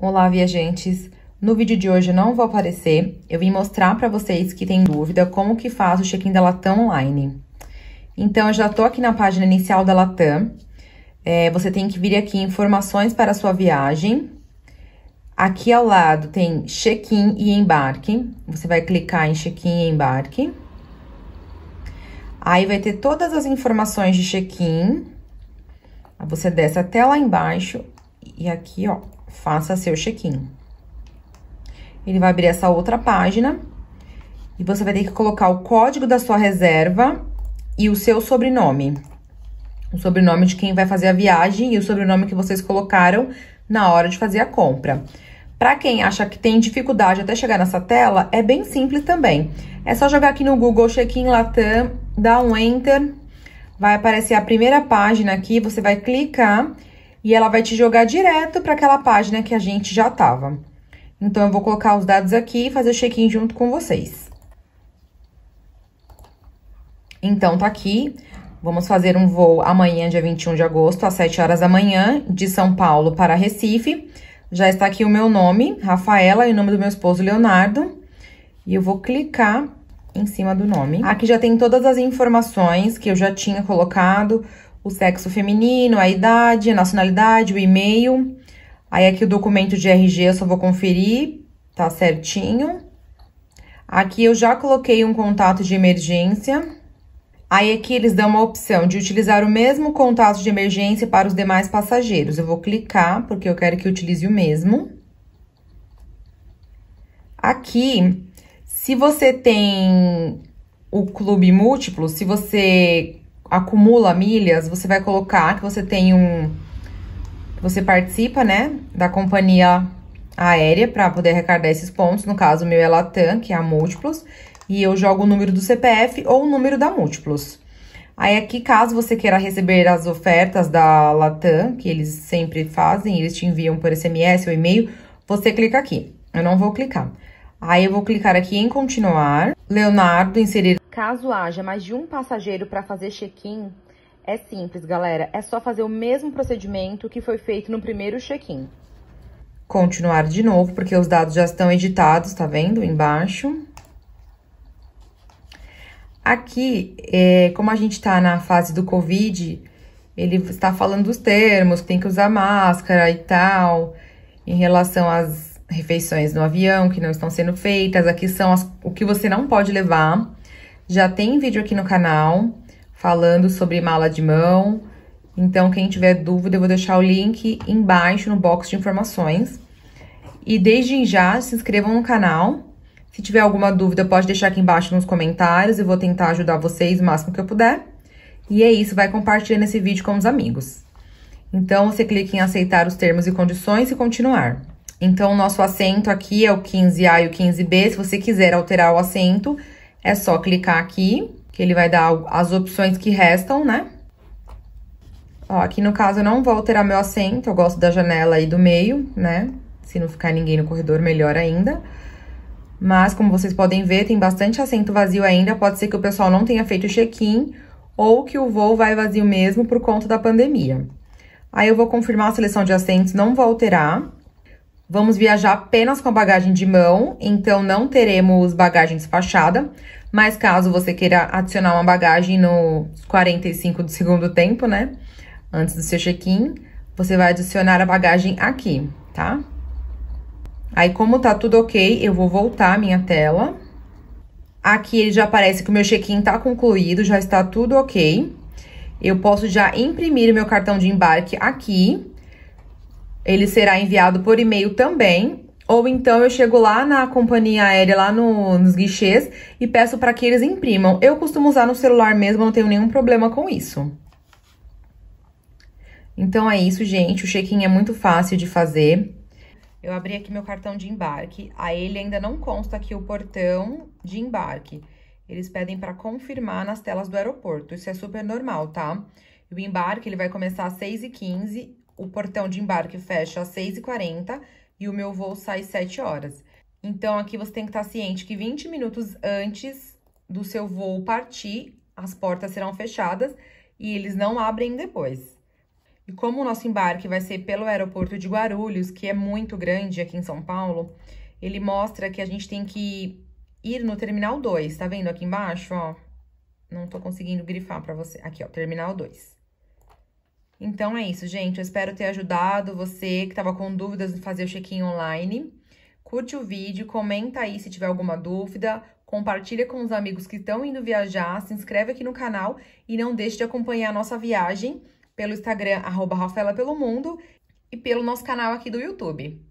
Olá, viajantes! No vídeo de hoje não vou aparecer, eu vim mostrar para vocês que tem dúvida como que faz o check-in da Latam online. Então, eu já tô aqui na página inicial da Latam, é, você tem que vir aqui informações para a sua viagem, aqui ao lado tem check-in e embarque, você vai clicar em check-in e embarque, aí vai ter todas as informações de check-in, você desce até lá embaixo e aqui, ó, faça seu check-in. Ele vai abrir essa outra página e você vai ter que colocar o código da sua reserva e o seu sobrenome. O sobrenome de quem vai fazer a viagem e o sobrenome que vocês colocaram na hora de fazer a compra. Para quem acha que tem dificuldade até chegar nessa tela, é bem simples também. É só jogar aqui no Google Check-in Latam, dar um Enter, vai aparecer a primeira página aqui, você vai clicar e ela vai te jogar direto para aquela página que a gente já estava. Então, eu vou colocar os dados aqui e fazer o check-in junto com vocês. Então, tá aqui. Vamos fazer um voo amanhã, dia 21 de agosto, às 7 horas da manhã, de São Paulo para Recife. Já está aqui o meu nome, Rafaela, e o nome do meu esposo, Leonardo. E eu vou clicar em cima do nome. Aqui já tem todas as informações que eu já tinha colocado, o sexo feminino, a idade, a nacionalidade, o e-mail. Aí aqui o documento de RG eu só vou conferir, tá certinho. Aqui eu já coloquei um contato de emergência. Aí aqui eles dão uma opção de utilizar o mesmo contato de emergência para os demais passageiros. Eu vou clicar porque eu quero que utilize o mesmo. Aqui, se você tem o clube múltiplo, se você acumula milhas, você vai colocar que você tem um. Você participa, né? Da companhia aérea para poder arrecadar esses pontos. No caso, o meu é Latam, que é a múltiplos. E eu jogo o número do CPF ou o número da múltiplos. Aí aqui, caso você queira receber as ofertas da Latam, que eles sempre fazem, eles te enviam por SMS ou e-mail, você clica aqui. Eu não vou clicar. Aí eu vou clicar aqui em continuar. Leonardo, inserir Caso haja mais de um passageiro para fazer check-in, é simples, galera. É só fazer o mesmo procedimento que foi feito no primeiro check-in. Continuar de novo, porque os dados já estão editados, tá vendo? Embaixo. Aqui, é, como a gente está na fase do Covid, ele está falando dos termos, tem que usar máscara e tal, em relação às refeições no avião que não estão sendo feitas. Aqui são as, o que você não pode levar. Já tem vídeo aqui no canal falando sobre mala de mão. Então, quem tiver dúvida, eu vou deixar o link embaixo no box de informações. E desde já, se inscrevam no canal. Se tiver alguma dúvida, pode deixar aqui embaixo nos comentários. Eu vou tentar ajudar vocês o máximo que eu puder. E é isso, vai compartilhando esse vídeo com os amigos. Então, você clica em aceitar os termos e condições e continuar. Então, nosso assento aqui é o 15A e o 15B. Se você quiser alterar o assento, é só clicar aqui, que ele vai dar as opções que restam, né? Ó, aqui no caso eu não vou alterar meu assento, eu gosto da janela aí do meio, né? Se não ficar ninguém no corredor, melhor ainda. Mas, como vocês podem ver, tem bastante assento vazio ainda. Pode ser que o pessoal não tenha feito check-in ou que o voo vai vazio mesmo por conta da pandemia. Aí eu vou confirmar a seleção de assentos, não vou alterar. Vamos viajar apenas com a bagagem de mão, então não teremos bagagem despachada. Mas caso você queira adicionar uma bagagem nos 45 do segundo tempo, né? Antes do seu check-in, você vai adicionar a bagagem aqui, tá? Aí, como tá tudo ok, eu vou voltar a minha tela. Aqui ele já aparece que o meu check-in tá concluído, já está tudo ok. Eu posso já imprimir o meu cartão de embarque aqui ele será enviado por e-mail também, ou então eu chego lá na companhia aérea, lá no, nos guichês, e peço para que eles imprimam. Eu costumo usar no celular mesmo, não tenho nenhum problema com isso. Então é isso, gente. O check-in é muito fácil de fazer. Eu abri aqui meu cartão de embarque. Aí ele ainda não consta aqui o portão de embarque. Eles pedem para confirmar nas telas do aeroporto. Isso é super normal, tá? O embarque ele vai começar às 6h15 o portão de embarque fecha às 6h40 e o meu voo sai às 7 horas. Então, aqui você tem que estar ciente que 20 minutos antes do seu voo partir, as portas serão fechadas e eles não abrem depois. E como o nosso embarque vai ser pelo aeroporto de Guarulhos, que é muito grande aqui em São Paulo, ele mostra que a gente tem que ir no terminal 2, tá vendo aqui embaixo, ó? Não tô conseguindo grifar para você. Aqui, ó, terminal 2. Então é isso, gente. Eu espero ter ajudado você que estava com dúvidas de fazer o check-in online. Curte o vídeo, comenta aí se tiver alguma dúvida, compartilha com os amigos que estão indo viajar, se inscreve aqui no canal e não deixe de acompanhar a nossa viagem pelo Instagram, arroba Rafaela Pelo Mundo e pelo nosso canal aqui do YouTube.